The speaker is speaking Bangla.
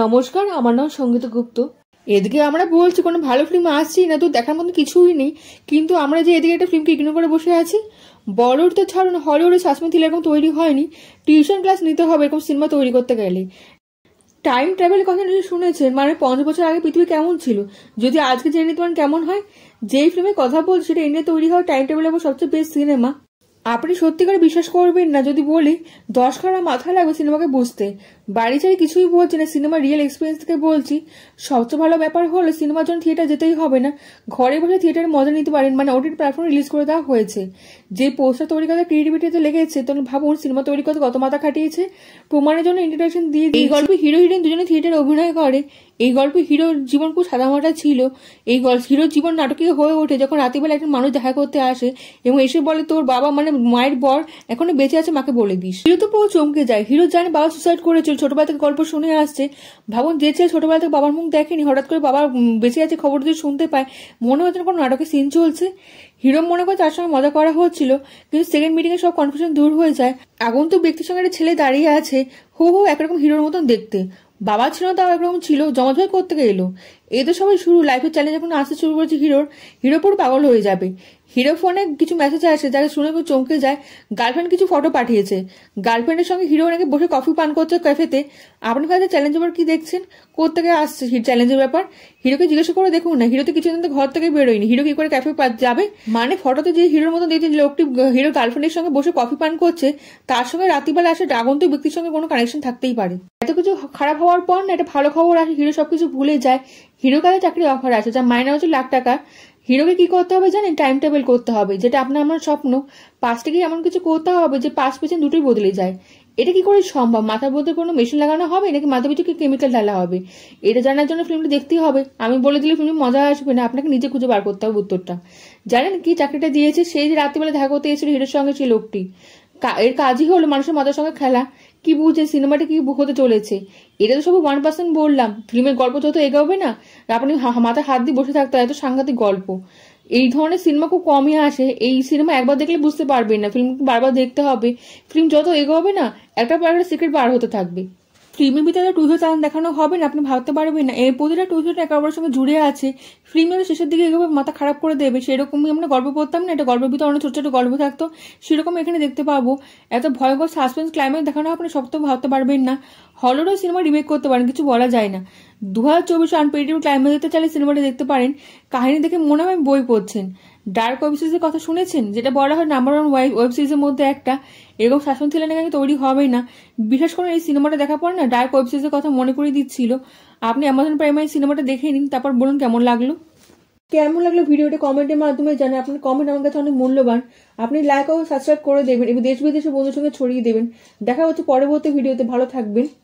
নমস্কার আমার নাম সঙ্গীত গুপ্ত এদিকে আমরা বলছি কোনো ভালো ফিল্ম আসছেই না তো দেখার মতো কিছুই নেই কিন্তু আমরা যে এদিকে একটা ফিল্মকে ইগনোর করে বসে আছি বলিউড তো ছাড়ুন হলিউডে সাসমতি এরকম তৈরি হয়নি টিউশন ক্লাস নিতে হবে এরকম সিনেমা তৈরি করতে গেলে টাইম ট্রাভেল কথা যদি শুনেছেন মানে পঞ্চাশ বছর আগে পৃথিবী কেমন ছিল যদি আজকে জেনে নিতে কেমন হয় যেই ফিল্মে কথা বলছি সেটা ইন্ডিয়া তৈরি হওয়া টাইম ট্রাভেল এবং সবচেয়ে বেস্ট সিনেমা আপনি সত্যিকার বিশ্বাস করবেন না যদি বলি দশ খারা মাথা লাগবে সিনেমাকে বুঝতে বাড়ি ছাড়ি কিছুই বলছি না সিনেমা রিয়েল এক্সপিরিয়েন্স থেকে বলছি সবচেয়ে ভালো ব্যাপার হলো সিনেমার জন্য থিয়েটার যেতেই হবে না ঘরে বসে থিয়েটার মজা নিতে পারেন মানে ওটির প্ল্যাটফর্ম রিলিজ করে দেওয়া হয়েছে যে পোস্টার তৈরি করতে ক্রিয়েটিভিটিতে লেগেছে তখন ভাবুন সিনেমা তৈরি করতে কত মাথা খাটিয়েছে প্রমাণের জন্য ইন্ট্রোডাকশন দিয়ে এই গল্পে হিরো হিরোইন দুজনে থিয়েটার অভিনয় করে এই গল্পে হিরোর জীবন খুব সাদামাটা ছিল এই গল্প হিরোর জীবন নাটকীয় হয়ে ওঠে যখন রাতেবেলা একজন মানুষ দেখা করতে আসে এবং এসে বলে তোর বাবা মানে মায়ের বর এখনো বেঁচে আছে মাকে বলে দিস হিরো তো পুরো চমকে যায় হিরো জানে বাবা সুসাইড করেছিল ছোটবেলা থেকে গল্প শুনে আসছে ভাবুন যে ছেলে ছোটবেলা থেকে বাবার মুখ দেখেনি হঠাৎ করে বাবা বেঁচে আছে খবর দিয়ে শুনতে পায় মনে হচ্ছে কোনো নাটকের সিন চলছে হিরো মনে করে তার সঙ্গে মজা করা হচ্ছিল কিন্তু সেকেন্ড মিটিংয়ে সব কনফিউশন দূর হয়ে যায় আগন্তুক ব্যক্তির সঙ্গে একটা ছেলে দাঁড়িয়ে আছে হো হো একরকম হিরোর মতন দেখতে বাবা ছিল তাও একরকম ছিল জমজ ভাই করতে এলো এই তো সবাই শুরু লাইফের চ্যালেঞ্জ এখন আসতে শুরু করেছে হিরোর হিরো পুরো পাগল হয়ে যাবে হিরো ফোনে কিছু মেসেজ আসে যাকে শুনে চমকে যায় গার্লফ্রেন্ড কিছু ফটো পাঠিয়েছে গার্লফ্রেন্ডের সঙ্গে হিরো নাকি বসে কফি পান করছে ক্যাফেতে আপনার কাছে চ্যালেঞ্জ ব্যাপার কি দেখছেন কোথেকে আসছে চ্যালেঞ্জের ব্যাপার হিরোকে জিজ্ঞাসা করে দেখুন না হিরো তো কিছুদিন ঘর থেকে বেরোয়নি হিরো কি করে ক্যাফে যাবে মানে ফটোতে যে হিরোর মতো দেখছে লোকটি হিরো গার্লফ্রেন্ডের সঙ্গে বসে কফি পান করছে তার সঙ্গে রাত্রিবেলা আসে ডাগন্ত ব্যক্তির সঙ্গে কোনো কানেকশন থাকতেই পারে এত কিছু খারাপ হওয়ার পর না একটা ভালো খবর আসে হিরো সবকিছু ভুলে যায় হিরো কাজে চাকরির অফার আছে যা মাইনে হচ্ছে লাখ টাকা হিরোকে কি করতে হবে জানেন টাইম টেবিল করতে হবে যেটা আপনার আমার স্বপ্ন পাঁচটাকে এমন কিছু করতে হবে যে পাঁচ পেছন দুটোই বদলে যায় এটা কি করে সম্ভব মাথার মধ্যে কোনো মেশিন লাগানো হবে নাকি মাথার ভিতরে কেমিক্যাল ঢালা হবে এটা জানার জন্য ফিল্মটা দেখতেই হবে আমি বলে দিলে ফিল্মে মজা আসবে না আপনাকে নিজে খুঁজে বার করতে হবে উত্তরটা জানেন কি চাকরিটা দিয়েছে সেই যে রাত্রিবেলা দেখা করতে এসেছিল হিরোর সঙ্গে সেই লোকটি এর কাজই হলো মানুষের মজার সঙ্গে খেলা কি বুঝছে সিনেমাটা কি হতে চলেছে এটা তো সব ওয়ান পার্সেন্ট বললাম ফিল্মের গল্প যত এগোবে না আপনি মাথায় হাত দিয়ে বসে থাকতে এত সাংঘাতিক গল্প এই ধরনের সিনেমা খুব কমই আসে এই সিনেমা একবার দেখলে বুঝতে পারবেন না ফিল্ম বারবার দেখতে হবে ফিল্ম যত এগোবে না একটা পর একটা সিক্রেট বার হতে থাকবে টু টুইশো চালান দেখানো হবে না আপনি ভাবতে পারবেন না এই প্রতিটা টু টুইশো একে অপরের সঙ্গে জুড়ে আছে তো শেষের দিকে এভাবে মাথা খারাপ করে দেবে সেরকমই আমরা গল্প পড়তাম না এটা গল্পের ভিতরে অনেক ছোট ছোট গল্প থাকতো সেরকম এখানে দেখতে পাবো এত ভয়ঙ্কর সাসপেন্স ক্লাইম্যাক্স দেখানো আপনি সপ্তাহ ভাবতে পারবেন না হলেরও সিনেমা রিমেক করতে পারেন কিছু বলা যায় না দু হাজার চব্বিশ আনপেডিটিভ ক্লাইম্যাক্স দিতে চাইলে সিনেমাটা দেখতে পারেন কাহিনী দেখে মনে হয় বই পড়ছেন ডার্ক ওয়েব সিরিজের কথা শুনেছেন যেটা বলা হয় নাম্বার ওয়ান ওয়েব সিরিজের মধ্যে একটা এরকম শাসন থ্রিলার নাকি তৈরি হবেই না বিশেষ করে এই সিনেমাটা দেখার পর না ডার্ক ওয়েব সিরিজের কথা মনে করিয়ে দিচ্ছিল আপনি অ্যামাজন এই সিনেমাটা দেখে নিন তারপর বলুন কেমন লাগলো কেমন লাগলো ভিডিওটা কমেন্টের মাধ্যমে জানেন আপনার কমেন্ট আমার কাছে অনেক মূল্যবান আপনি লাইক ও সাবস্ক্রাইব করে দেবেন এবং দেশ বিদেশের বন্ধুর সঙ্গে ছড়িয়ে দেবেন দেখা হচ্ছে পরবর্তী ভিডিওতে ভালো থাকবেন